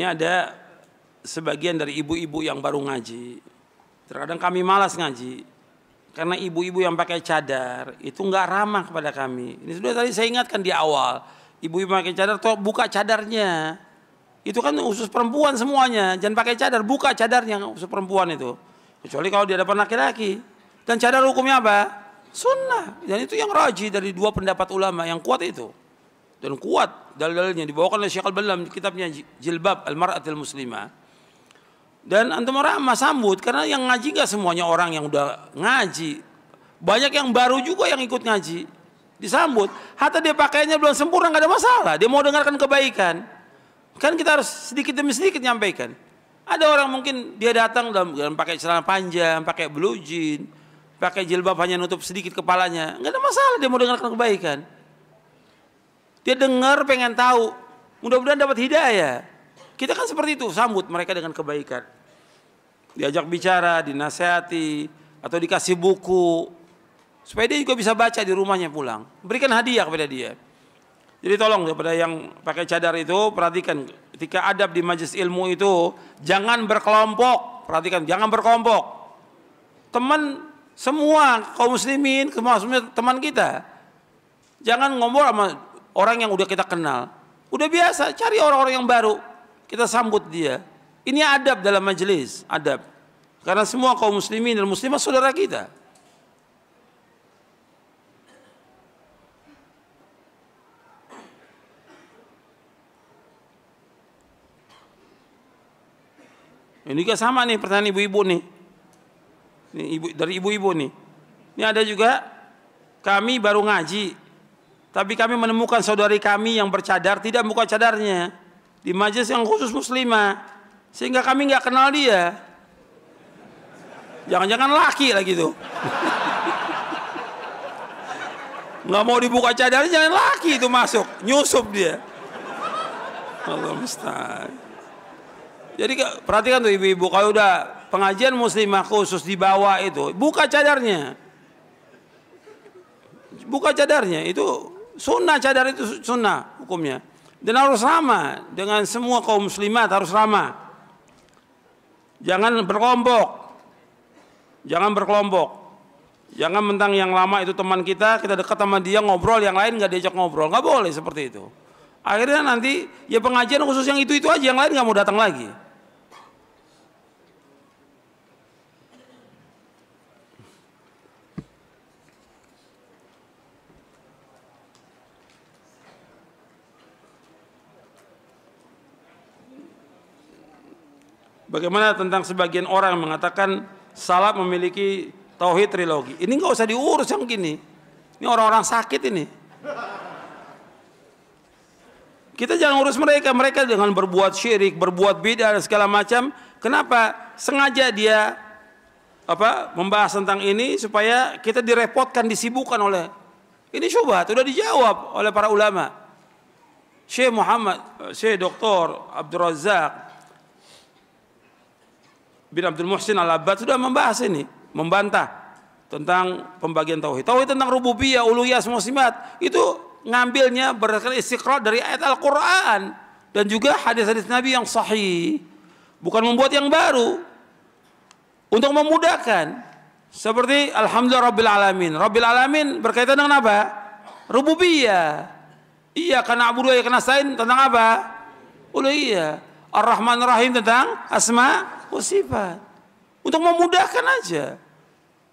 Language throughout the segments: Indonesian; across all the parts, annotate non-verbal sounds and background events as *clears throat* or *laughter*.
Ini ada sebagian dari ibu-ibu yang baru ngaji. Terkadang kami malas ngaji. Karena ibu-ibu yang pakai cadar itu nggak ramah kepada kami. Ini sudah tadi saya ingatkan di awal. Ibu-ibu pakai cadar, tuh buka cadarnya. Itu kan khusus perempuan semuanya. Jangan pakai cadar, buka cadarnya khusus perempuan itu. Kecuali kalau di hadapan laki-laki. Dan cadar hukumnya apa? Sunnah. Dan itu yang rajin dari dua pendapat ulama yang kuat itu dan kuat dalil-dalilnya dibawakan oleh Syekh Al-Balam kitabnya Jilbab Al-Mar'atil Muslimah. Dan antum orang sambut karena yang ngaji gak semuanya orang yang udah ngaji. Banyak yang baru juga yang ikut ngaji. Disambut. Hatta dia pakainya belum sempurna gak ada masalah. Dia mau dengarkan kebaikan. Kan kita harus sedikit demi sedikit nyampaikan. Ada orang mungkin dia datang dalam, dalam pakai celana panjang, pakai blue jean, pakai jilbab hanya nutup sedikit kepalanya. Gak ada masalah dia mau dengarkan kebaikan. Dia dengar pengen tahu. Mudah-mudahan dapat hidayah. Kita kan seperti itu, sambut mereka dengan kebaikan. Diajak bicara, dinasehati, atau dikasih buku. Supaya dia juga bisa baca di rumahnya pulang. Berikan hadiah kepada dia. Jadi tolong kepada yang pakai cadar itu perhatikan ketika adab di majelis ilmu itu jangan berkelompok. Perhatikan jangan berkelompok. Teman semua kaum muslimin, semua teman kita. Jangan ngomong sama orang yang udah kita kenal. Udah biasa, cari orang-orang yang baru. Kita sambut dia. Ini adab dalam majelis, adab. Karena semua kaum muslimin dan muslimah saudara kita. Ini juga sama nih pertanyaan ibu-ibu nih. Ini ibu dari ibu-ibu nih. Ini ada juga kami baru ngaji, tapi kami menemukan saudari kami yang bercadar tidak buka cadarnya di majelis yang khusus muslimah sehingga kami nggak kenal dia. Jangan-jangan laki lagi tuh. *laughs* nggak mau dibuka cadarnya jangan laki itu masuk nyusup dia. Allah mustahil. Jadi perhatikan tuh ibu-ibu kalau udah pengajian muslimah khusus di bawah itu buka cadarnya buka cadarnya itu Sunnah cadar itu sunnah hukumnya. Dan harus ramah dengan semua kaum muslimat harus ramah. Jangan berkelompok. Jangan berkelompok. Jangan mentang yang lama itu teman kita, kita dekat sama dia ngobrol, yang lain nggak diajak ngobrol. Nggak boleh seperti itu. Akhirnya nanti ya pengajian khusus yang itu-itu aja, yang lain nggak mau datang lagi. Bagaimana tentang sebagian orang yang mengatakan salaf memiliki tauhid trilogi? Ini nggak usah diurus yang gini. Ini orang-orang sakit ini. Kita jangan urus mereka. Mereka dengan berbuat syirik, berbuat bid'ah dan segala macam. Kenapa? Sengaja dia apa membahas tentang ini supaya kita direpotkan, disibukkan oleh ini syubhat sudah dijawab oleh para ulama. Syekh Muhammad, eh, Syekh Dr. Abdul Razak, bin Abdul Muhsin Al-Abbad sudah membahas ini, membantah tentang pembagian tauhid. Tauhid tentang rububiyah, uluhiyah, semua sifat itu ngambilnya berdasarkan istiqra dari ayat Al-Qur'an dan juga hadis-hadis Nabi yang sahih. Bukan membuat yang baru. Untuk memudahkan seperti alhamdulillah rabbil alamin. Rabbil alamin berkaitan dengan apa? Rububiyah. Iya karena abu ya kena sain tentang apa? Uluhiyah. Ar-Rahman Rahim tentang asma musibah. Untuk memudahkan aja.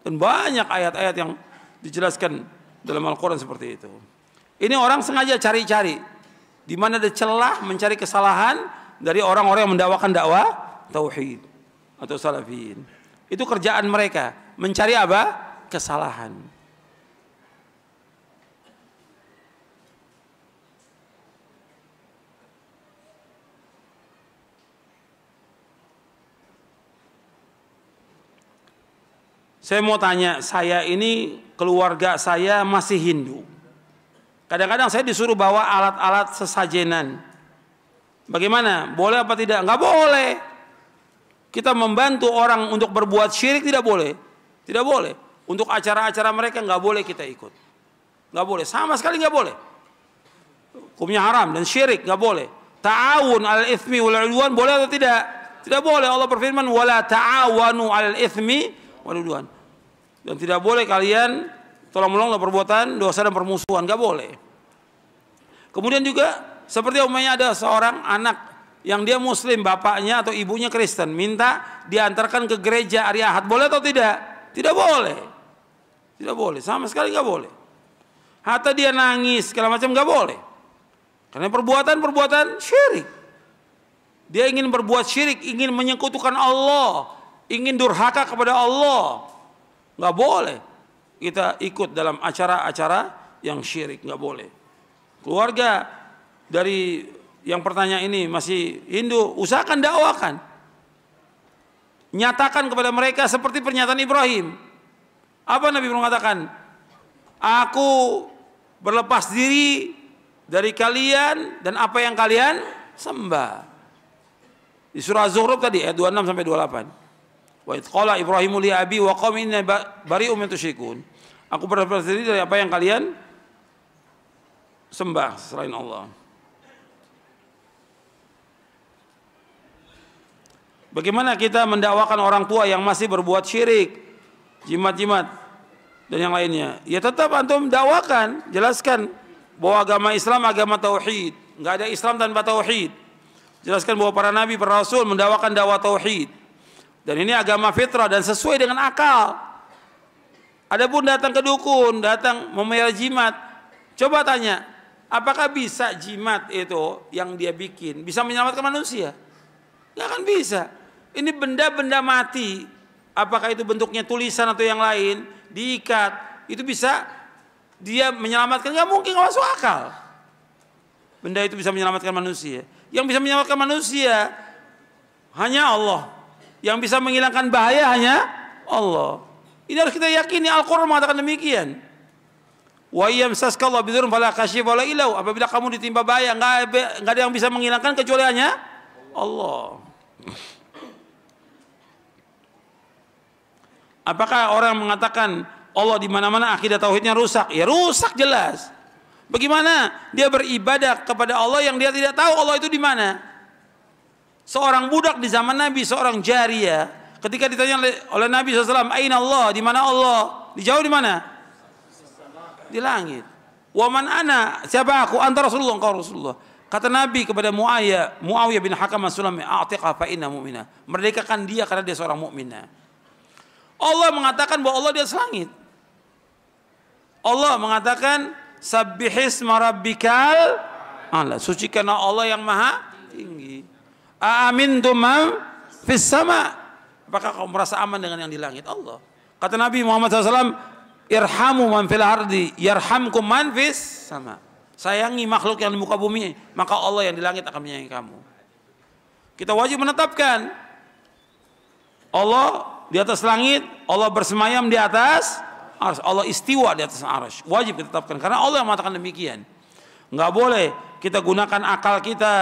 Dan banyak ayat-ayat yang dijelaskan dalam Al-Quran seperti itu. Ini orang sengaja cari-cari. Di mana ada celah mencari kesalahan dari orang-orang yang mendakwakan dakwah tauhid atau salafiyin. Itu kerjaan mereka, mencari apa? Kesalahan. Saya mau tanya, saya ini keluarga saya masih Hindu. Kadang-kadang saya disuruh bawa alat-alat sesajenan. Bagaimana? Boleh apa tidak? Enggak boleh. Kita membantu orang untuk berbuat syirik tidak boleh. Tidak boleh. Untuk acara-acara mereka enggak boleh kita ikut. enggak boleh. Sama sekali enggak boleh. Hukumnya haram dan syirik enggak boleh. Ta'awun al ithmi wal udwan boleh atau tidak? Tidak boleh. Allah berfirman wala ta'awanu al ithmi wal udwan. Dan tidak boleh kalian tolong menolonglah perbuatan dosa dan permusuhan, gak boleh. Kemudian juga seperti umumnya ada seorang anak yang dia muslim, bapaknya atau ibunya Kristen, minta diantarkan ke gereja hari Ahad, boleh atau tidak? Tidak boleh. Tidak boleh, sama sekali gak boleh. Hatta dia nangis, segala macam gak boleh. Karena perbuatan-perbuatan syirik. Dia ingin berbuat syirik, ingin menyekutukan Allah, ingin durhaka kepada Allah, Nggak boleh kita ikut dalam acara-acara yang syirik, nggak boleh. Keluarga dari yang pertanyaan ini masih Hindu, usahakan dakwakan. Nyatakan kepada mereka seperti pernyataan Ibrahim. Apa Nabi mengatakan? Aku berlepas diri dari kalian dan apa yang kalian sembah. Di surah Zuhruf tadi ayat 26 sampai 28. Wa idqala Ibrahimu li abi wa qawmi inna bari'u min tusyrikun. Aku berdasarkan diri dari apa yang kalian sembah selain Allah. Bagaimana kita mendakwakan orang tua yang masih berbuat syirik, jimat-jimat dan yang lainnya? Ya tetap antum dakwakan, jelaskan bahwa agama Islam agama tauhid, nggak ada Islam tanpa tauhid. Jelaskan bahwa para nabi, para rasul mendakwakan dakwah tauhid. Dan ini agama fitrah dan sesuai dengan akal. Adapun datang ke dukun, datang memelihara jimat. Coba tanya, apakah bisa jimat itu yang dia bikin bisa menyelamatkan manusia? Ya kan bisa. Ini benda-benda mati, apakah itu bentuknya tulisan atau yang lain, diikat, itu bisa dia menyelamatkan nggak mungkin nggak masuk akal. Benda itu bisa menyelamatkan manusia. Yang bisa menyelamatkan manusia hanya Allah yang bisa menghilangkan bahaya hanya Allah. Ini harus kita yakini Al-Qur'an mengatakan demikian. Wa yamsaskallahu bidurrin fala kasyifa la ilau. Apabila kamu ditimpa bahaya, enggak enggak ada yang bisa menghilangkan kecuali hanya Allah. Apakah orang mengatakan Allah di mana-mana akidah tauhidnya rusak? Ya rusak jelas. Bagaimana dia beribadah kepada Allah yang dia tidak tahu Allah itu di mana? Seorang budak di zaman Nabi, seorang jariah, ketika ditanya oleh Nabi SAW, Aina Allah, di mana Allah? Di jauh di mana? Di langit. Waman ana, siapa aku? Antara Rasulullah, engkau Rasulullah. Kata Nabi kepada Muawiyah, Muawiyah bin Hakam As-Sulami, "A'tiqha fa inna mu'mina." Merdekakan dia karena dia seorang mu'mina. Allah mengatakan bahwa Allah di atas langit. Allah mengatakan, "Sabbihis marabikal. Allah, sucikanlah Allah yang maha tinggi. Amin tuma fis sama. Apakah kau merasa aman dengan yang di langit? Allah. Kata Nabi Muhammad SAW, Irhamu man fil ardi, yarhamkum man fis sama. Sayangi makhluk yang di muka bumi, maka Allah yang di langit akan menyayangi kamu. Kita wajib menetapkan Allah di atas langit, Allah bersemayam di atas arsh, Allah istiwa di atas arsh. Wajib kita tetapkan karena Allah yang mengatakan demikian. Enggak boleh kita gunakan akal kita,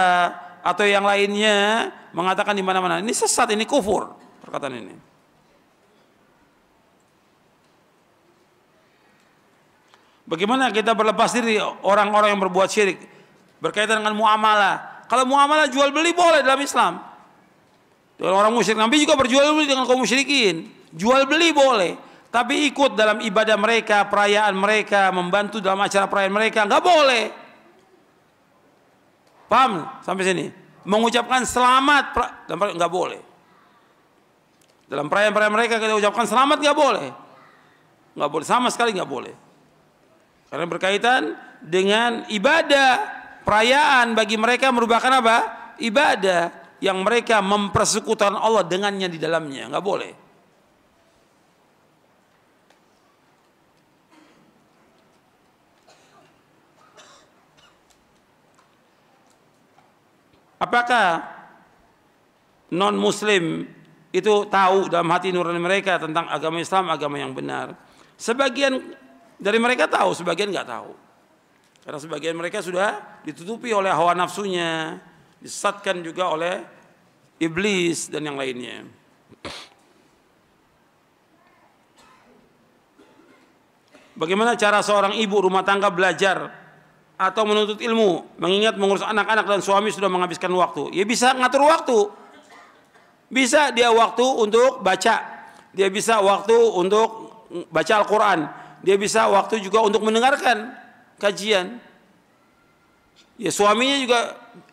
atau yang lainnya mengatakan di mana-mana ini sesat ini kufur perkataan ini Bagaimana kita berlepas diri orang-orang yang berbuat syirik berkaitan dengan muamalah? Kalau muamalah jual beli boleh dalam Islam. Dan orang musyrik Nabi juga berjual beli dengan kaum musyrikin. Jual beli boleh, tapi ikut dalam ibadah mereka, perayaan mereka, membantu dalam acara perayaan mereka nggak boleh. Paham sampai sini? Mengucapkan selamat nggak boleh. Dalam perayaan-perayaan mereka kita ucapkan selamat nggak boleh. Nggak boleh sama sekali nggak boleh. Karena berkaitan dengan ibadah. Perayaan bagi mereka merupakan apa? Ibadah yang mereka mempersekutukan Allah dengannya di dalamnya. Nggak boleh. Apakah non muslim itu tahu dalam hati nurani mereka tentang agama Islam, agama yang benar. Sebagian dari mereka tahu, sebagian nggak tahu. Karena sebagian mereka sudah ditutupi oleh hawa nafsunya, disesatkan juga oleh iblis dan yang lainnya. Bagaimana cara seorang ibu rumah tangga belajar atau menuntut ilmu, mengingat mengurus anak-anak dan suami sudah menghabiskan waktu. Ya bisa ngatur waktu. Bisa dia waktu untuk baca, dia bisa waktu untuk baca Al-Qur'an, dia bisa waktu juga untuk mendengarkan kajian. Ya suaminya juga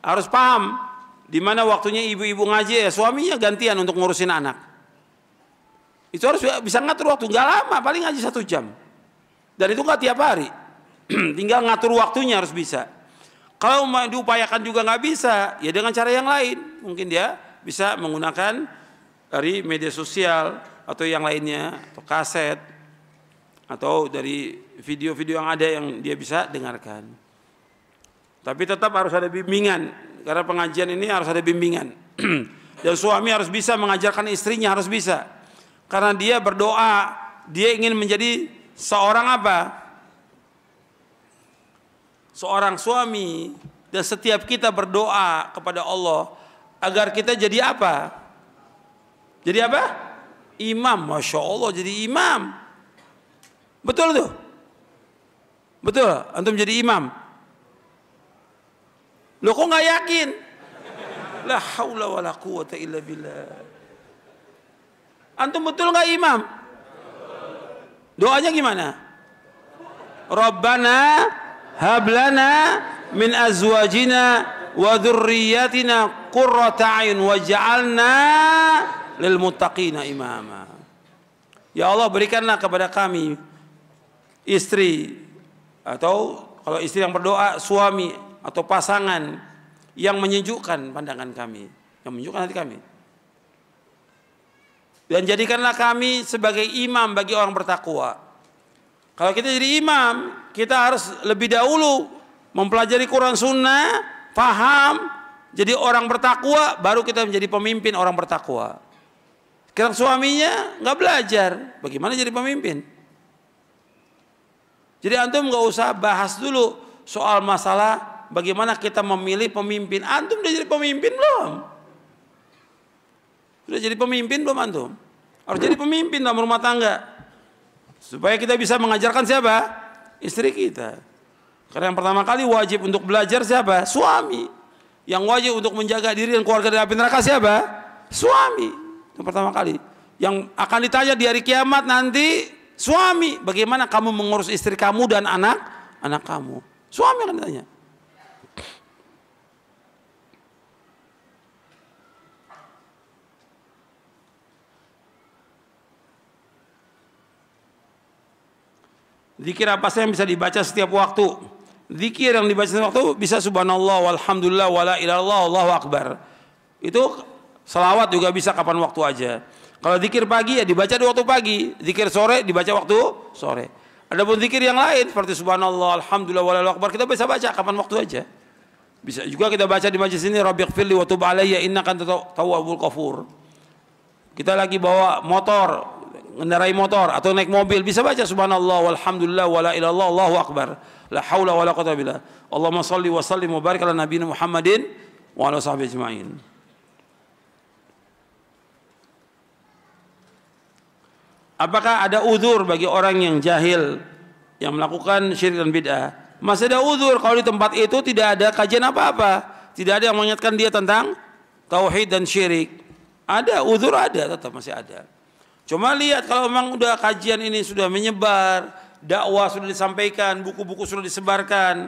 harus paham di mana waktunya ibu-ibu ngaji ya suaminya gantian untuk ngurusin anak. Itu harus bisa ngatur waktu, nggak lama, paling ngaji satu jam. Dan itu nggak tiap hari. *clears throat* Tinggal ngatur waktunya harus bisa. Kalau mau diupayakan juga nggak bisa, ya dengan cara yang lain. Mungkin dia bisa menggunakan dari media sosial atau yang lainnya, atau kaset, atau dari video-video yang ada yang dia bisa dengarkan. Tapi tetap harus ada bimbingan, karena pengajian ini harus ada bimbingan. *clears throat* Dan suami harus bisa mengajarkan istrinya, harus bisa. Karena dia berdoa, dia ingin menjadi seorang apa? seorang suami dan setiap kita berdoa kepada Allah agar kita jadi apa? Jadi apa? Imam, masya Allah jadi imam. Betul tuh? Betul, antum jadi imam. Lo kok nggak yakin? La haula la quwata illa billah. Antum betul nggak imam? Doanya gimana? Rabbana hablana min azwajina wa dzurriyyatina qurrata ayun waj'alna lil muttaqina imama. Ya Allah berikanlah kepada kami istri atau kalau istri yang berdoa suami atau pasangan yang menyejukkan pandangan kami, yang menyejukkan hati kami. Dan jadikanlah kami sebagai imam bagi orang bertakwa. Kalau kita jadi imam, kita harus lebih dahulu mempelajari Quran Sunnah, paham, jadi orang bertakwa, baru kita menjadi pemimpin orang bertakwa. Sekarang suaminya nggak belajar, bagaimana jadi pemimpin? Jadi antum nggak usah bahas dulu soal masalah bagaimana kita memilih pemimpin. Antum udah jadi pemimpin belum? Sudah jadi pemimpin belum antum? Harus jadi pemimpin dalam rumah tangga. Supaya kita bisa mengajarkan siapa? istri kita. Karena yang pertama kali wajib untuk belajar siapa? Suami. Yang wajib untuk menjaga diri dan keluarga dari api neraka siapa? Suami. Itu pertama kali. Yang akan ditanya di hari kiamat nanti suami, bagaimana kamu mengurus istri kamu dan anak anak kamu? Suami akan ditanya. Zikir apa saja yang bisa dibaca setiap waktu. Zikir yang dibaca setiap waktu bisa subhanallah, walhamdulillah, wala ilallah, Allahu akbar. Itu selawat juga bisa kapan waktu aja. Kalau zikir pagi ya dibaca di waktu pagi, zikir sore dibaca waktu sore. Ada pun zikir yang lain seperti subhanallah, alhamdulillah, wala akbar kita bisa baca kapan waktu aja. Bisa juga kita baca di majelis ini Rabbiq firli wa tub alayya innaka antat tawwabul kafur Kita lagi bawa motor, mengendarai motor atau naik mobil bisa baca subhanallah walhamdulillah wala ilallah Allahu akbar la haula wala quwwata billah Allahumma shalli wa sallim wa barik ala nabiyina Muhammadin wa ala sahbihi ajmain Apakah ada uzur bagi orang yang jahil yang melakukan syirik dan bid'ah? Masih ada uzur kalau di tempat itu tidak ada kajian apa-apa. Tidak ada yang mengingatkan dia tentang tauhid dan syirik. Ada uzur ada tetap masih ada. Cuma lihat kalau memang udah kajian ini sudah menyebar, dakwah sudah disampaikan, buku-buku sudah disebarkan,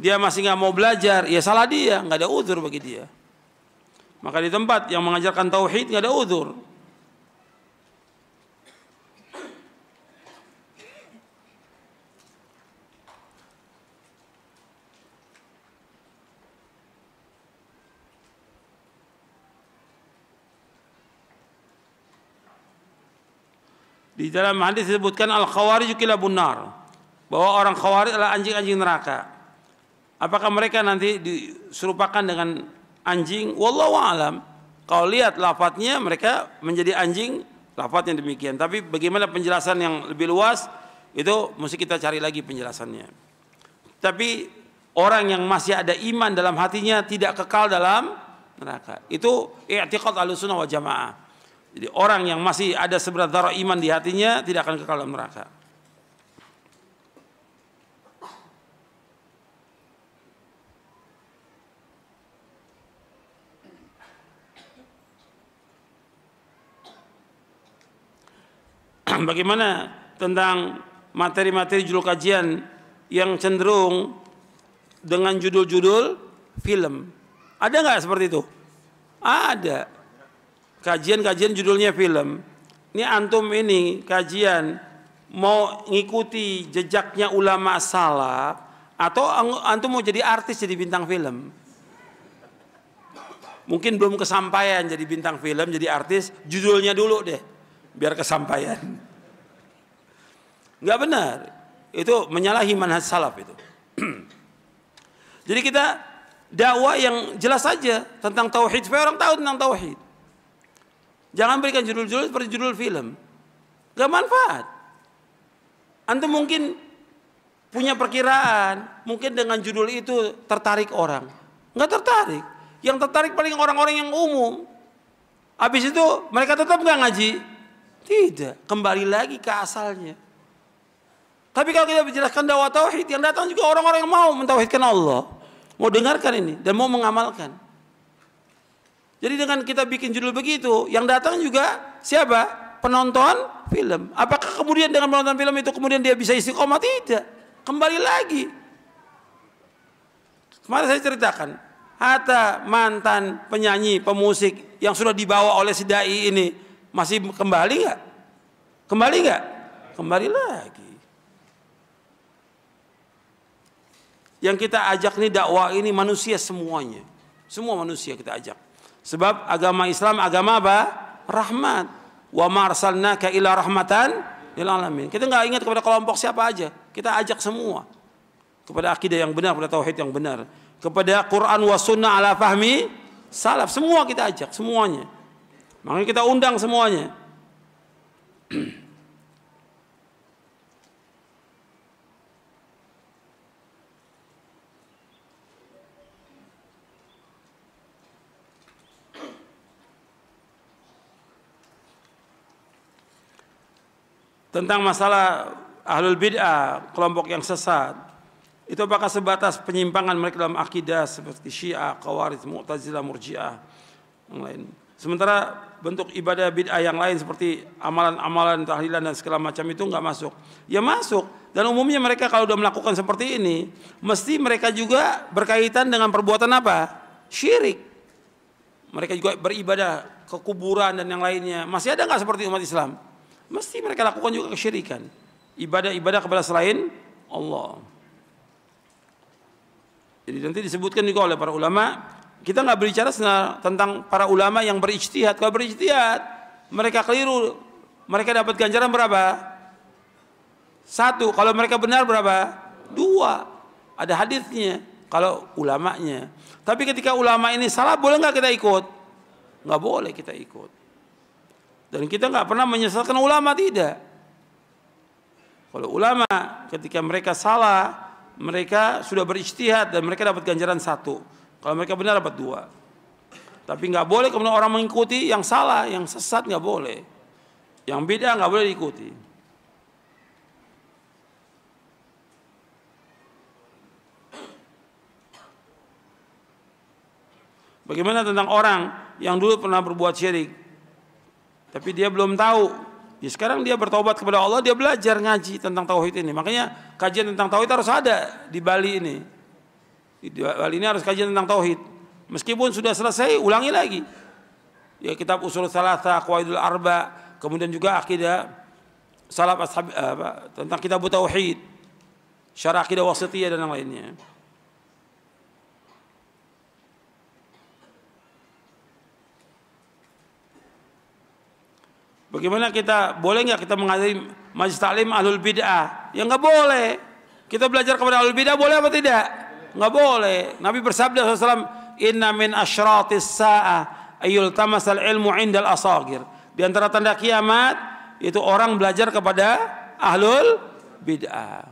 dia masih nggak mau belajar, ya salah dia, nggak ada uzur bagi dia. Maka di tempat yang mengajarkan tauhid nggak ada uzur. Di dalam hadis disebutkan al-khawarij kilabun bunar Bahwa orang khawarij adalah anjing-anjing neraka. Apakah mereka nanti diserupakan dengan anjing? Wallahu alam. Kau lihat lafadznya mereka menjadi anjing lafadz demikian. Tapi bagaimana penjelasan yang lebih luas itu mesti kita cari lagi penjelasannya. Tapi orang yang masih ada iman dalam hatinya tidak kekal dalam neraka. Itu i'tiqad Ahlussunnah wal Jamaah. Jadi orang yang masih ada seberat darah iman di hatinya tidak akan kekal dalam neraka. *clears throat* Bagaimana tentang materi-materi judul kajian yang cenderung dengan judul-judul film? Ada nggak seperti itu? Ada kajian-kajian judulnya film. Ini antum ini kajian mau ngikuti jejaknya ulama salaf atau antum mau jadi artis jadi bintang film. Mungkin belum kesampaian jadi bintang film, jadi artis, judulnya dulu deh biar kesampaian. Enggak benar. Itu menyalahi manhaj salaf itu. *clears throat* jadi kita dakwah yang jelas saja tentang tauhid supaya orang tahu tentang tauhid. Jangan berikan judul-judul seperti judul film. Gak manfaat. Antum mungkin punya perkiraan, mungkin dengan judul itu tertarik orang. Nggak tertarik. Yang tertarik paling orang-orang yang umum. Habis itu mereka tetap nggak ngaji. Tidak. Kembali lagi ke asalnya. Tapi kalau kita menjelaskan dakwah tauhid, yang datang juga orang-orang yang mau mentauhidkan Allah, mau dengarkan ini dan mau mengamalkan. Jadi dengan kita bikin judul begitu, yang datang juga siapa? Penonton film. Apakah kemudian dengan penonton film itu kemudian dia bisa istiqomah? Tidak. Kembali lagi. Kemarin saya ceritakan, Hatta mantan penyanyi, pemusik yang sudah dibawa oleh si dai ini masih kembali nggak? Kembali nggak? Kembali lagi. Yang kita ajak ini dakwah ini manusia semuanya. Semua manusia kita ajak. Sebab agama Islam agama apa? Rahmat. Wa marsalnaka ila rahmatan lil alamin. Kita nggak ingat kepada kelompok siapa aja. Kita ajak semua kepada akidah yang benar, kepada tauhid yang benar, kepada Quran wa sunnah ala fahmi salaf. Semua kita ajak, semuanya. Makanya kita undang semuanya. *clears throat* tentang masalah ahlul bid'ah, kelompok yang sesat. Itu apakah sebatas penyimpangan mereka dalam akidah seperti Syiah, Khawarij, Mu'tazilah, Murji'ah, yang lain. Sementara bentuk ibadah bid'ah yang lain seperti amalan-amalan tahlilan dan segala macam itu nggak masuk. Ya masuk. Dan umumnya mereka kalau sudah melakukan seperti ini, mesti mereka juga berkaitan dengan perbuatan apa? Syirik. Mereka juga beribadah ke kuburan dan yang lainnya. Masih ada nggak seperti umat Islam? mesti mereka lakukan juga kesyirikan. Ibadah-ibadah kepada selain Allah. Jadi nanti disebutkan juga oleh para ulama, kita nggak berbicara tentang para ulama yang berijtihad. Kalau berijtihad, mereka keliru, mereka dapat ganjaran berapa? Satu, kalau mereka benar berapa? Dua. Ada hadisnya kalau ulamanya. Tapi ketika ulama ini salah, boleh nggak kita ikut? Nggak boleh kita ikut. Dan kita nggak pernah menyesatkan ulama tidak. Kalau ulama ketika mereka salah, mereka sudah beristihad dan mereka dapat ganjaran satu. Kalau mereka benar dapat dua. Tapi nggak boleh kemudian orang mengikuti yang salah, yang sesat nggak boleh. Yang beda nggak boleh diikuti. Bagaimana tentang orang yang dulu pernah berbuat syirik tapi dia belum tahu. Ya sekarang dia bertobat kepada Allah, dia belajar ngaji tentang tauhid ini. Makanya kajian tentang tauhid harus ada di Bali ini. Di Bali ini harus kajian tentang tauhid. Meskipun sudah selesai, ulangi lagi. Ya kitab usul salasa, qawaidul arba, kemudian juga akidah salaf ashab, apa, tentang kitab tauhid, syarah akidah wasitiyah dan yang lainnya. Bagaimana kita boleh nggak kita menghadiri majlis taklim ahlul bid'ah? Ya nggak boleh. Kita belajar kepada ahlul bid'ah boleh apa tidak? Nggak boleh. Nabi bersabda SAW, Inna min ashratis sa'ah ayul tamasal ilmu indal asagir. Di antara tanda kiamat, itu orang belajar kepada ahlul bid'ah.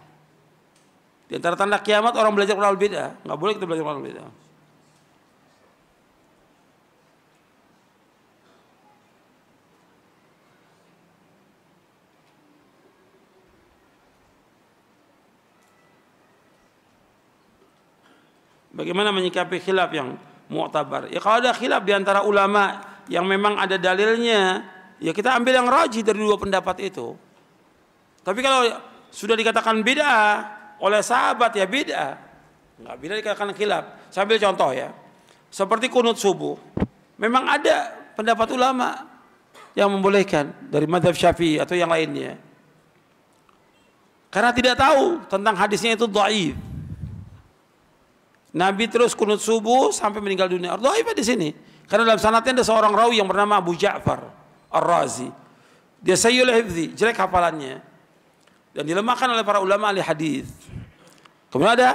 Di antara tanda kiamat orang belajar kepada ahlul bid'ah. Nggak boleh kita belajar kepada ahlul bid'ah. Bagaimana menyikapi khilaf yang mu'tabar? Ya kalau ada khilaf di antara ulama yang memang ada dalilnya, ya kita ambil yang rajih dari dua pendapat itu. Tapi kalau sudah dikatakan beda oleh sahabat ya beda, Enggak beda dikatakan khilaf. Saya ambil contoh ya. Seperti kunut subuh. Memang ada pendapat ulama yang membolehkan dari madhab syafi'i atau yang lainnya. Karena tidak tahu tentang hadisnya itu dhaif. Nabi terus kunut subuh sampai meninggal dunia. Dhaifah di sini. Karena dalam sanatnya ada seorang rawi yang bernama Abu Ja'far Ar-Razi. Dia sayyul hifzi, jelek hafalannya. Dan dilemahkan oleh para ulama ahli hadis. Kemudian ada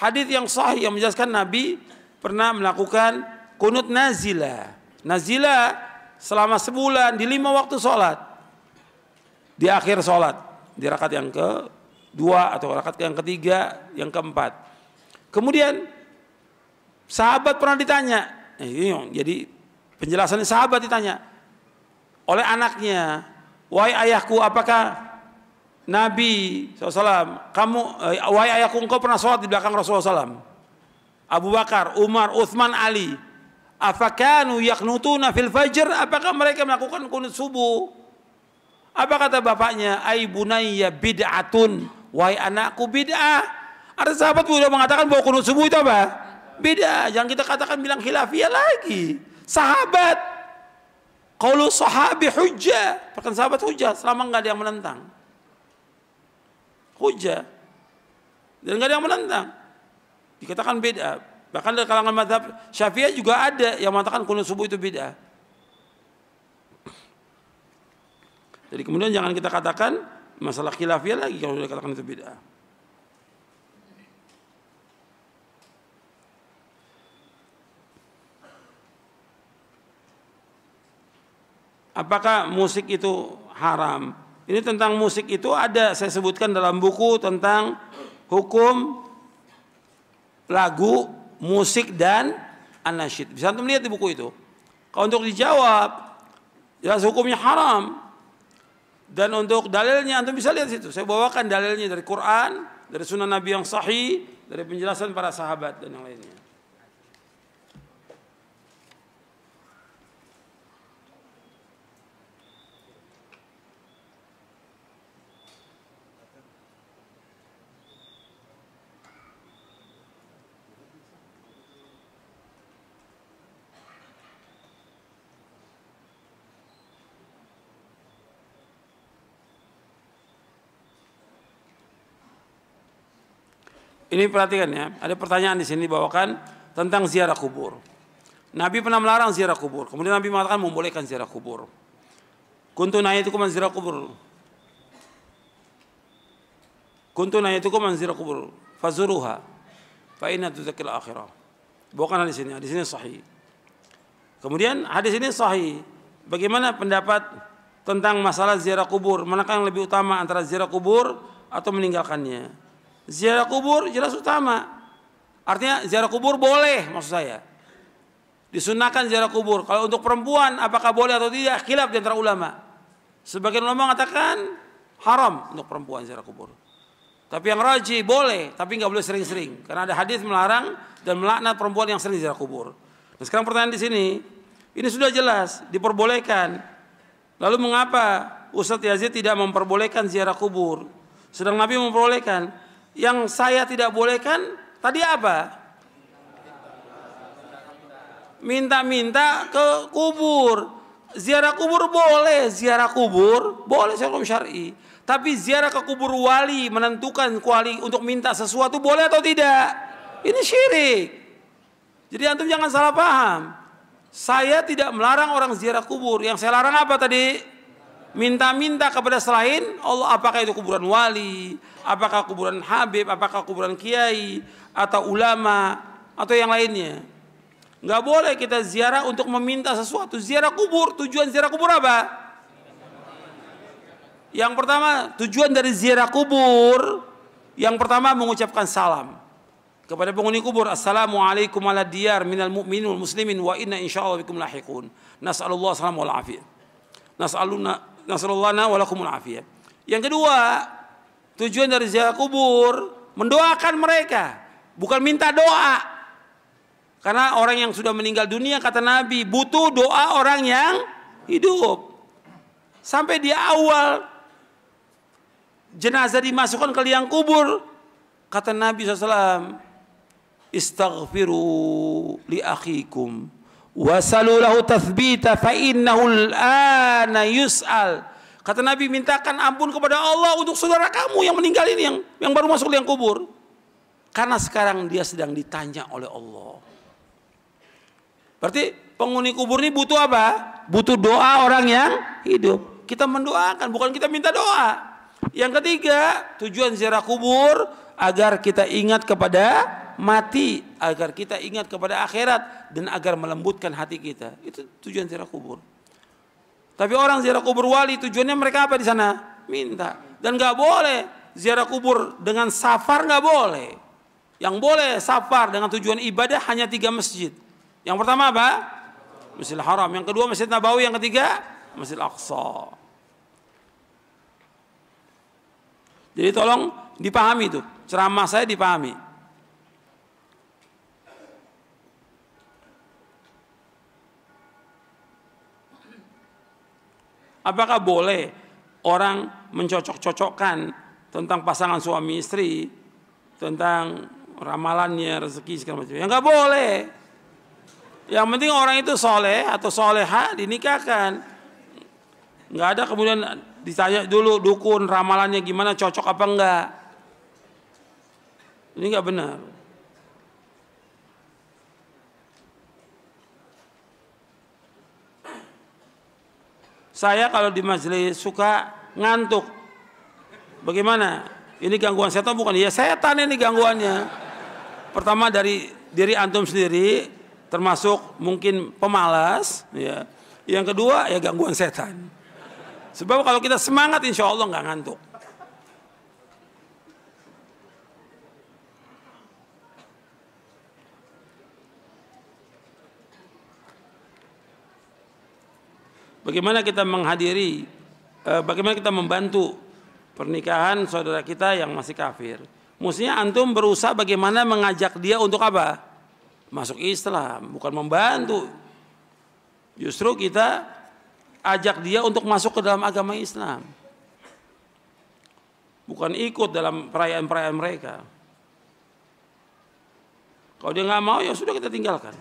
hadis yang sahih yang menjelaskan Nabi pernah melakukan kunut nazila. Nazila selama sebulan di lima waktu sholat. Di akhir sholat. Di rakaat yang ke dua atau rakaat yang ketiga, yang keempat. Kemudian Sahabat pernah ditanya, eh, jadi penjelasan sahabat ditanya oleh anaknya, wahai ayahku apakah Nabi SAW, kamu, eh, wahai ayahku engkau pernah sholat di belakang Rasulullah SAW. Abu Bakar, Umar, Uthman, Ali. Afakanu yaknutuna fil fajr, apakah mereka melakukan kunut subuh? Apa kata bapaknya? Ay bid'atun, wahai anakku bid'ah. Ada sahabat sudah mengatakan bahwa kunut subuh itu apa? Beda, jangan kita katakan bilang khilafiyah lagi. Sahabat. Kalau sahabi hujah Bahkan sahabat hujah selama nggak ada yang menentang. hujah Dan nggak ada yang menentang. Dikatakan beda. Bahkan dari kalangan madhab syafi'ah juga ada yang mengatakan kunut subuh itu beda. Jadi kemudian jangan kita katakan masalah khilafiyah lagi kalau katakan itu beda. apakah musik itu haram. Ini tentang musik itu ada saya sebutkan dalam buku tentang hukum lagu, musik dan anasyid. Bisa untuk melihat di buku itu. Kalau untuk dijawab, jelas hukumnya haram. Dan untuk dalilnya Anda bisa lihat situ. Saya bawakan dalilnya dari Quran, dari sunnah Nabi yang sahih, dari penjelasan para sahabat dan yang lainnya. Ini perhatikan ya, ada pertanyaan di sini dibawakan tentang ziarah kubur. Nabi pernah melarang ziarah kubur. Kemudian Nabi mengatakan membolehkan ziarah kubur. Kuntun nayatuku kuman ziarah kubur. Kuntun nayatuku kuman ziarah kubur. Fazuruha. faina inna akhirah. Bukan hadis ini, hadis ini sahih. Kemudian hadis ini sahih. Bagaimana pendapat tentang masalah ziarah kubur? Manakah yang lebih utama antara ziarah kubur atau meninggalkannya? Ziarah kubur jelas utama. Artinya ziarah kubur boleh maksud saya. Disunahkan ziarah kubur. Kalau untuk perempuan apakah boleh atau tidak khilaf di antara ulama. Sebagian ulama mengatakan haram untuk perempuan ziarah kubur. Tapi yang raji boleh, tapi nggak boleh sering-sering karena ada hadis melarang dan melaknat perempuan yang sering ziarah kubur. Nah, sekarang pertanyaan di sini, ini sudah jelas diperbolehkan. Lalu mengapa Ustaz Yazid tidak memperbolehkan ziarah kubur? Sedang Nabi memperbolehkan. Yang saya tidak bolehkan tadi apa? Minta-minta ke kubur. Ziarah kubur boleh, ziarah kubur boleh secara syar'i. Tapi ziarah ke kubur wali menentukan kuali untuk minta sesuatu boleh atau tidak. Ini syirik. Jadi antum jangan salah paham. Saya tidak melarang orang ziarah kubur. Yang saya larang apa tadi? minta-minta kepada selain Allah apakah itu kuburan wali apakah kuburan habib apakah kuburan kiai atau ulama atau yang lainnya nggak boleh kita ziarah untuk meminta sesuatu ziarah kubur tujuan ziarah kubur apa yang pertama tujuan dari ziarah kubur yang pertama mengucapkan salam kepada penghuni kubur assalamualaikum ala diyar minal mu'minin muslimin wa inna insyaallah bikum lahiqun nasallallahu salam wal afiyah nasaluna nasrullahna wa lakumul afiyah. Yang kedua, tujuan dari ziarah kubur mendoakan mereka, bukan minta doa. Karena orang yang sudah meninggal dunia kata Nabi butuh doa orang yang hidup. Sampai di awal jenazah dimasukkan ke liang kubur, kata Nabi SAW, istaghfiru li akhikum wasalulahu tathbita fa innahu al'ana yus'al. Kata Nabi mintakan ampun kepada Allah untuk saudara kamu yang meninggal ini yang yang baru masuk liang kubur. Karena sekarang dia sedang ditanya oleh Allah. Berarti penghuni kubur ini butuh apa? Butuh doa orang yang hidup. Kita mendoakan, bukan kita minta doa. Yang ketiga, tujuan ziarah kubur agar kita ingat kepada mati, agar kita ingat kepada akhirat dan agar melembutkan hati kita. Itu tujuan ziarah kubur. Tapi orang ziarah kubur wali tujuannya mereka apa di sana? Minta. Dan nggak boleh ziarah kubur dengan safar nggak boleh. Yang boleh safar dengan tujuan ibadah hanya tiga masjid. Yang pertama apa? Masjidil Haram. Yang kedua Masjid Nabawi. Yang ketiga Masjid Aqsa. Jadi tolong dipahami itu. Ceramah saya dipahami. Apakah boleh orang mencocok-cocokkan tentang pasangan suami istri, tentang ramalannya, rezeki segala macam? Ya nggak boleh. Yang penting orang itu soleh atau soleha dinikahkan. Nggak ada kemudian ditanya dulu dukun ramalannya gimana cocok apa enggak. Ini nggak benar. Saya kalau di majelis suka ngantuk. Bagaimana? Ini gangguan setan bukan? Ya setan ini gangguannya. Pertama dari diri antum sendiri, termasuk mungkin pemalas. Ya. Yang kedua ya gangguan setan. Sebab kalau kita semangat insya Allah nggak ngantuk. Bagaimana kita menghadiri, eh, bagaimana kita membantu pernikahan saudara kita yang masih kafir. Maksudnya antum berusaha bagaimana mengajak dia untuk apa? Masuk Islam, bukan membantu. Justru kita ajak dia untuk masuk ke dalam agama Islam. Bukan ikut dalam perayaan-perayaan mereka. Kalau dia nggak mau ya sudah kita tinggalkan.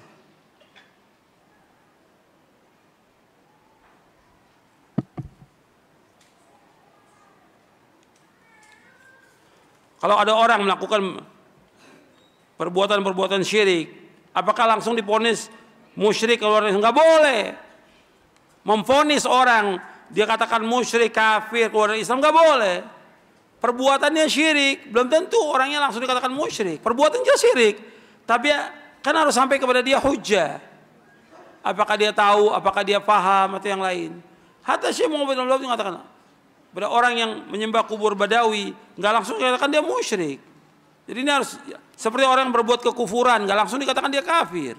Kalau ada orang melakukan perbuatan-perbuatan syirik, apakah langsung diponis musyrik keluar Enggak boleh. Memfonis orang dia katakan musyrik, kafir, keluar dari Islam enggak boleh. Perbuatannya syirik, belum tentu orangnya langsung dikatakan musyrik. Perbuatannya syirik, tapi ya, kan harus sampai kepada dia hujah. Apakah dia tahu, apakah dia paham atau yang lain. Hatta Syekh Muhammad bin Abdul mengatakan, pada orang yang menyembah kubur Badawi, nggak langsung dikatakan dia musyrik. Jadi ini harus seperti orang yang berbuat kekufuran, nggak langsung dikatakan dia kafir.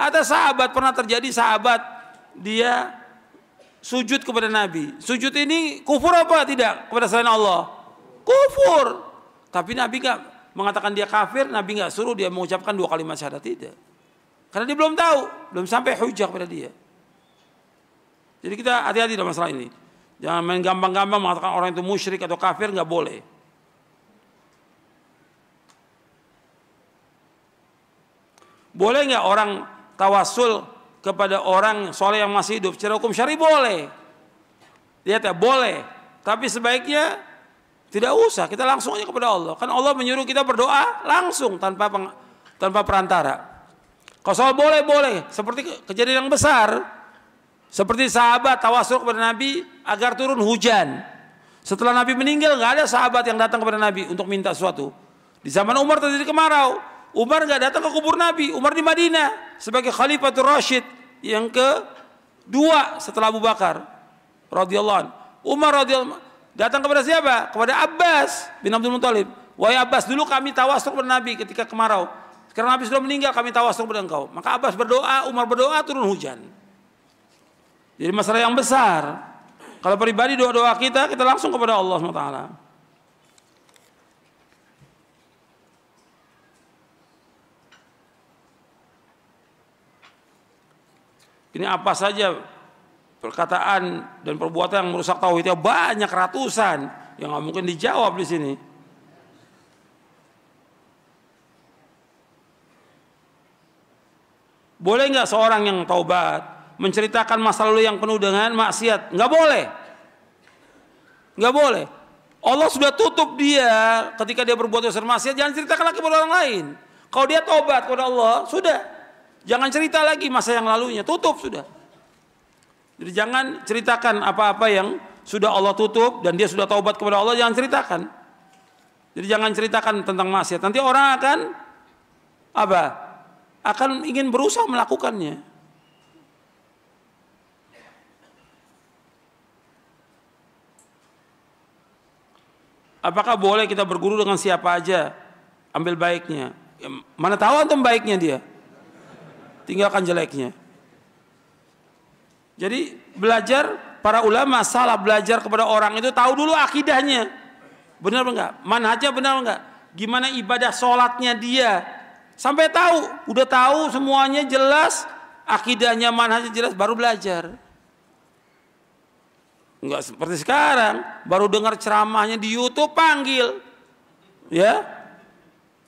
Ada sahabat pernah terjadi sahabat dia sujud kepada Nabi. Sujud ini kufur apa tidak kepada selain Allah? Kufur. Tapi Nabi nggak mengatakan dia kafir, Nabi nggak suruh dia mengucapkan dua kalimat syahadat tidak. Karena dia belum tahu, belum sampai hujah kepada dia. Jadi kita hati-hati dalam masalah ini. Jangan main gampang-gampang mengatakan orang itu musyrik atau kafir nggak boleh. Boleh nggak orang tawasul kepada orang soleh yang masih hidup? Secara hukum syari boleh. Lihat ya, boleh. Tapi sebaiknya tidak usah. Kita langsung aja kepada Allah. Kan Allah menyuruh kita berdoa langsung tanpa tanpa perantara. Kalau soal boleh boleh. Seperti kejadian yang besar seperti sahabat tawasul kepada Nabi agar turun hujan. Setelah Nabi meninggal nggak ada sahabat yang datang kepada Nabi untuk minta sesuatu. Di zaman Umar terjadi kemarau. Umar nggak datang ke kubur Nabi. Umar di Madinah sebagai Khalifatul Rashid yang ke dua setelah Abu Bakar radhiyallahu Umar radhiyallahu datang kepada siapa? Kepada Abbas bin Abdul Muthalib. Wahai Abbas, dulu kami tawasul kepada Nabi ketika kemarau. Sekarang Nabi sudah meninggal, kami tawasul kepada engkau. Maka Abbas berdoa, Umar berdoa, turun hujan. Jadi masalah yang besar. Kalau pribadi doa-doa kita, kita langsung kepada Allah SWT. Ini apa saja perkataan dan perbuatan yang merusak tauhidnya banyak ratusan yang nggak mungkin dijawab di sini. Boleh nggak seorang yang taubat menceritakan masa lalu yang penuh dengan maksiat. Nggak boleh. Nggak boleh. Allah sudah tutup dia ketika dia berbuat dosa maksiat. Jangan ceritakan lagi kepada orang lain. Kalau dia tobat kepada Allah, sudah. Jangan cerita lagi masa yang lalunya. Tutup sudah. Jadi jangan ceritakan apa-apa yang sudah Allah tutup dan dia sudah taubat kepada Allah. Jangan ceritakan. Jadi jangan ceritakan tentang maksiat. Nanti orang akan apa? Akan ingin berusaha melakukannya. Apakah boleh kita berguru dengan siapa aja? Ambil baiknya. Ya, mana tahu antum baiknya dia? Tinggalkan jeleknya. Jadi belajar para ulama salah belajar kepada orang itu tahu dulu akidahnya. Benar enggak? Manhajnya benar enggak? Gimana ibadah sholatnya dia? Sampai tahu, udah tahu semuanya jelas, akidahnya mana manhajnya jelas baru belajar. Enggak seperti sekarang, baru dengar ceramahnya di YouTube panggil. Ya.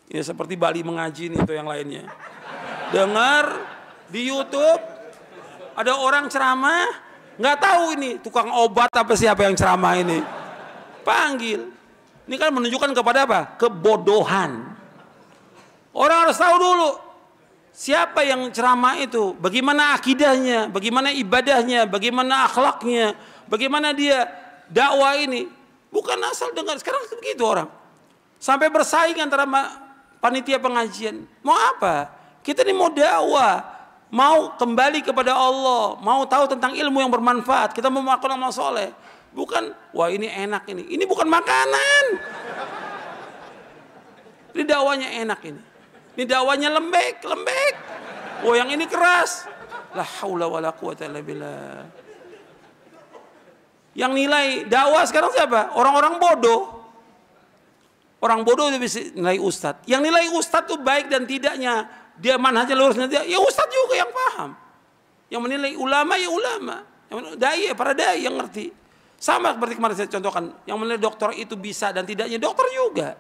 Ya seperti Bali mengaji nih itu yang lainnya. Dengar di YouTube ada orang ceramah, nggak tahu ini tukang obat apa siapa yang ceramah ini. Panggil. Ini kan menunjukkan kepada apa? Kebodohan. Orang harus tahu dulu siapa yang ceramah itu, bagaimana akidahnya, bagaimana ibadahnya, bagaimana akhlaknya, Bagaimana dia dakwah ini? Bukan asal dengar. Sekarang begitu orang. Sampai bersaing antara panitia pengajian. Mau apa? Kita ini mau dakwah. Mau kembali kepada Allah. Mau tahu tentang ilmu yang bermanfaat. Kita mau melakukan amal soleh. Bukan, wah ini enak ini. Ini bukan makanan. Ini dakwanya enak ini. Ini dakwanya lembek, lembek. wah yang ini keras. La haula wala quwata illa billah. Yang nilai dakwah sekarang siapa? Orang-orang bodoh. Orang bodoh itu bisa nilai ustadz. Yang nilai ustadz tuh baik dan tidaknya. Dia mana manhajnya lurusnya dia. Ya ustadz juga yang paham. Yang menilai ulama ya ulama. Yang dai ya para dai yang ngerti. Sama seperti kemarin saya contohkan. Yang menilai dokter itu bisa dan tidaknya dokter juga.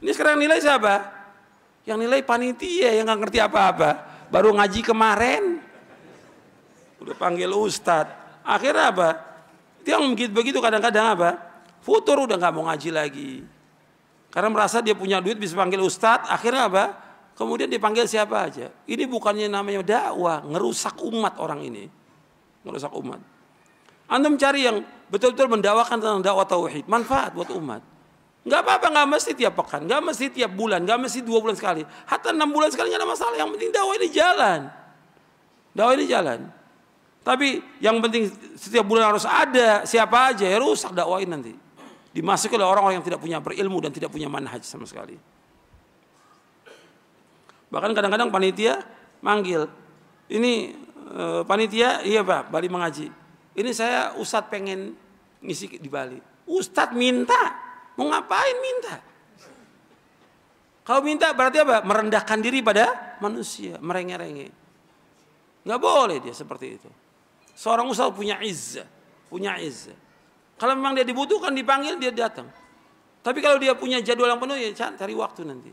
Ini sekarang yang nilai siapa? Yang nilai panitia yang nggak ngerti apa-apa. Baru ngaji kemarin. Udah panggil ustadz. Akhirnya apa? Itu yang begitu begitu kadang-kadang apa? Futur udah nggak mau ngaji lagi. Karena merasa dia punya duit bisa panggil ustadz, akhirnya apa? Kemudian dipanggil siapa aja. Ini bukannya namanya dakwah, ngerusak umat orang ini. Ngerusak umat. Anda mencari yang betul-betul mendawakan tentang dakwah tauhid, manfaat buat umat. Gak apa-apa, gak mesti tiap pekan, gak mesti tiap bulan, gak mesti dua bulan sekali. Hatta enam bulan sekali enggak ada masalah. Yang penting dakwah ini jalan. Dakwah ini jalan. Tapi yang penting setiap bulan harus ada siapa aja ya rusak dakwain nanti. Dimasuki oleh orang-orang yang tidak punya berilmu dan tidak punya manhaj sama sekali. Bahkan kadang-kadang panitia manggil, ini uh, panitia iya pak Bali mengaji. Ini saya ustad pengen ngisi di Bali. Ustad minta, mau ngapain minta? Kalau minta berarti apa? Merendahkan diri pada manusia, merengek-rengek. Nggak boleh dia seperti itu. Seorang ustaz punya izzah, punya izzah. Kalau memang dia dibutuhkan dipanggil dia datang. Tapi kalau dia punya jadwal yang penuh ya cari waktu nanti.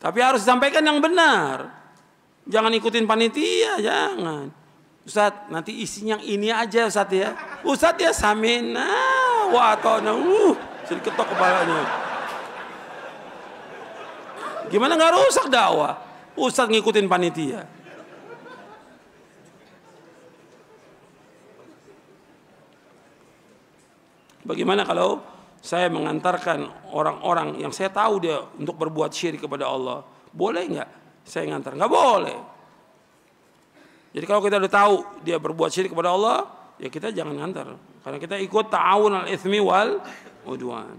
Tapi harus disampaikan yang benar. Jangan ikutin panitia, jangan. Ustaz, nanti isinya yang ini aja Ustaz ya. Ustaz ya samina ah, wa atona. Uh, jadi ketok kepalanya. Gimana nggak rusak dakwah? Ustaz ngikutin panitia. Bagaimana kalau saya mengantarkan orang-orang yang saya tahu dia untuk berbuat syirik kepada Allah? Boleh nggak saya ngantar? Nggak boleh. Jadi kalau kita udah tahu dia berbuat syirik kepada Allah, ya kita jangan ngantar. Karena kita ikut ta'awun al-ithmi wal udwan.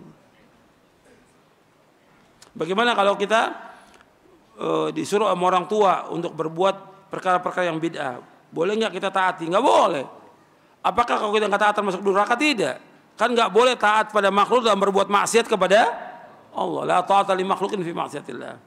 Bagaimana kalau kita e, disuruh sama orang tua untuk berbuat perkara-perkara yang bid'ah? Boleh nggak kita taati? Nggak boleh. Apakah kalau kita nggak taat termasuk durhaka? Tidak. Kan nggak boleh taat pada makhluk dan berbuat maksiat kepada Allah. La ta'ata li makhlukin fi maksiatillah.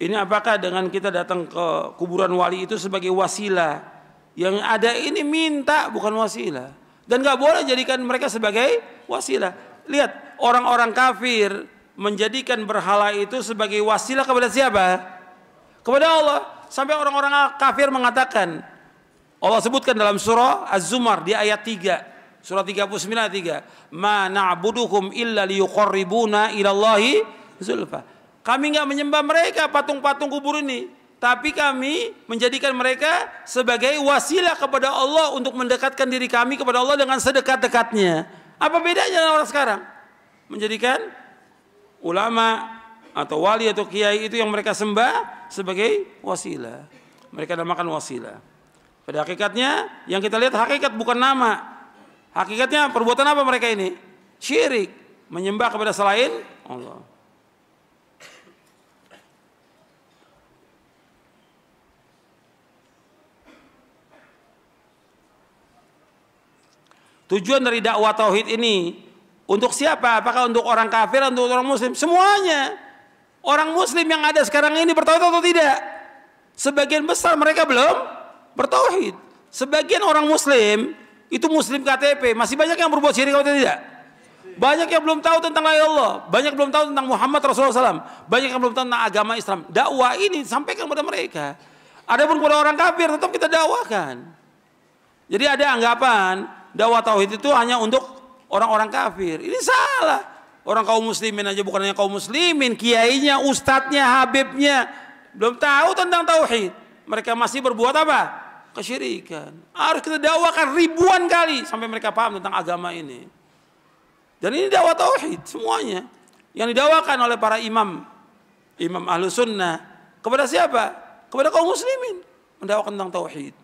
Ini apakah dengan kita datang ke kuburan wali itu sebagai wasilah? Yang ada ini minta bukan wasilah. Dan nggak boleh jadikan mereka sebagai wasilah. Lihat, orang-orang kafir menjadikan berhala itu sebagai wasilah kepada siapa? Kepada Allah. Sampai orang-orang kafir mengatakan, Allah sebutkan dalam surah Az-Zumar di ayat 3. Surah 39 ayat 3. Ma na'buduhum illa liyuqarribuna ilallahi zulfa. Kami nggak menyembah mereka patung-patung kubur ini tapi kami menjadikan mereka sebagai wasilah kepada Allah untuk mendekatkan diri kami kepada Allah dengan sedekat-dekatnya. Apa bedanya dengan orang sekarang? Menjadikan ulama atau wali atau kiai itu yang mereka sembah sebagai wasilah. Mereka namakan wasilah. Pada hakikatnya yang kita lihat hakikat bukan nama. Hakikatnya perbuatan apa mereka ini? Syirik, menyembah kepada selain Allah. Tujuan dari dakwah tauhid ini untuk siapa? Apakah untuk orang kafir atau untuk orang muslim? Semuanya. Orang muslim yang ada sekarang ini bertauhid atau tidak? Sebagian besar mereka belum bertauhid. Sebagian orang muslim itu muslim KTP, masih banyak yang berbuat syirik atau tidak? Banyak yang belum tahu tentang ayat Allah, banyak belum tahu tentang Muhammad Rasulullah SAW, banyak yang belum tahu tentang agama Islam. Dakwah ini sampaikan kepada mereka. Adapun kepada orang kafir tetap kita dakwakan. Jadi ada anggapan dakwah tauhid itu hanya untuk orang-orang kafir. Ini salah. Orang kaum muslimin aja bukan hanya kaum muslimin, kiainya, ustadznya, habibnya belum tahu tentang tauhid. Mereka masih berbuat apa? Kesyirikan. Harus kita dakwakan ribuan kali sampai mereka paham tentang agama ini. Dan ini dakwah tauhid semuanya yang didakwakan oleh para imam, imam ahlu sunnah kepada siapa? Kepada kaum muslimin mendakwakan tentang tauhid.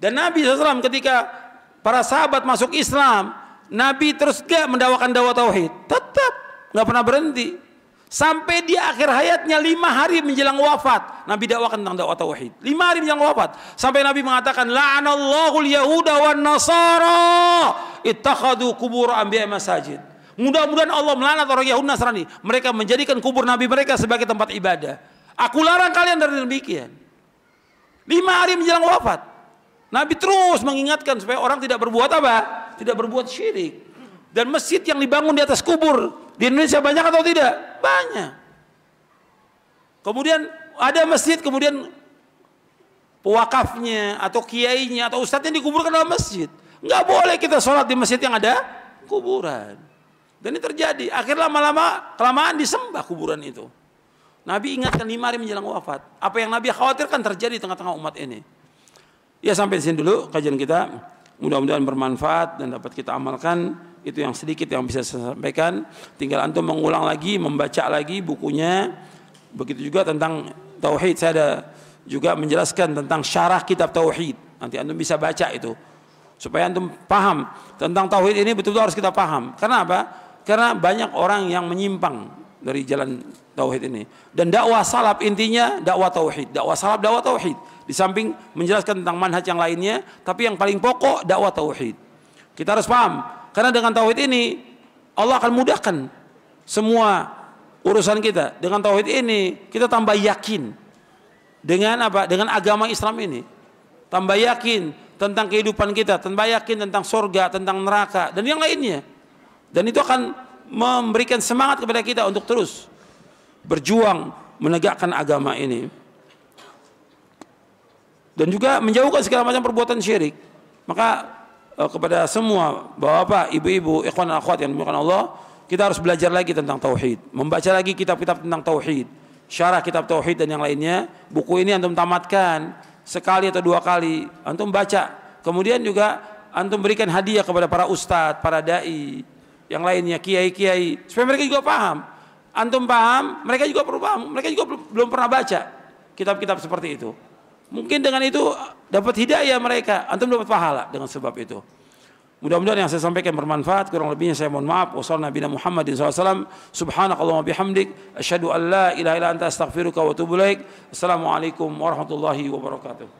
Dan Nabi SAW ketika para sahabat masuk Islam, Nabi terus gak mendawakan dakwah tauhid, tetap nggak pernah berhenti. Sampai di akhir hayatnya lima hari menjelang wafat, Nabi dakwakan tentang dakwah tauhid. Lima hari menjelang wafat, sampai Nabi mengatakan, La'anallahul Yahuda wan Nasara ittakhadu kubur ambiya masajid. Mudah-mudahan Allah melanat orang Yahudi Nasrani. Mereka menjadikan kubur Nabi mereka sebagai tempat ibadah. Aku larang kalian dari demikian. Lima hari menjelang wafat. Nabi terus mengingatkan supaya orang tidak berbuat apa? Tidak berbuat syirik. Dan masjid yang dibangun di atas kubur di Indonesia banyak atau tidak? Banyak. Kemudian ada masjid kemudian pewakafnya atau kiainya atau ustadznya dikuburkan dalam masjid. Enggak boleh kita sholat di masjid yang ada kuburan. Dan ini terjadi. Akhirnya lama-lama kelamaan disembah kuburan itu. Nabi ingatkan lima hari menjelang wafat. Apa yang Nabi khawatirkan terjadi di tengah-tengah umat ini. Ya sampai di sini dulu kajian kita. Mudah-mudahan bermanfaat dan dapat kita amalkan. Itu yang sedikit yang bisa saya sampaikan. Tinggal antum mengulang lagi, membaca lagi bukunya. Begitu juga tentang tauhid. Saya ada juga menjelaskan tentang syarah kitab tauhid. Nanti antum bisa baca itu. Supaya antum paham tentang tauhid ini betul-betul harus kita paham. Karena apa? Karena banyak orang yang menyimpang dari jalan tauhid ini. Dan dakwah salaf intinya dakwah tauhid, dakwah salaf dakwah tauhid. Di samping menjelaskan tentang manhaj yang lainnya, tapi yang paling pokok dakwah tauhid. Kita harus paham karena dengan tauhid ini Allah akan mudahkan semua urusan kita. Dengan tauhid ini kita tambah yakin dengan apa? Dengan agama Islam ini. Tambah yakin tentang kehidupan kita, tambah yakin tentang surga, tentang neraka dan yang lainnya. Dan itu akan memberikan semangat kepada kita untuk terus berjuang menegakkan agama ini dan juga menjauhkan segala macam perbuatan syirik. Maka eh, kepada semua bapak, ibu-ibu, ikhwan dan akhwat yang dimuliakan Allah, kita harus belajar lagi tentang tauhid, membaca lagi kitab-kitab tentang tauhid, syarah kitab tauhid dan yang lainnya. Buku ini antum tamatkan sekali atau dua kali, antum baca. Kemudian juga antum berikan hadiah kepada para ustadz, para dai, yang lainnya kiai-kiai supaya mereka juga paham. Antum paham, mereka juga perlu paham, mereka juga belum pernah baca kitab-kitab seperti itu. Mungkin dengan itu dapat hidayah mereka, antum dapat pahala dengan sebab itu. Mudah-mudahan yang saya sampaikan bermanfaat. Kurang lebihnya saya mohon maaf. Wassalamu Nabi Muhammadin SAW. Subhanakallah wa bihamdik. Asyadu an la ilaha ila anta astaghfiruka wa tubulaik. Assalamualaikum warahmatullahi wabarakatuh.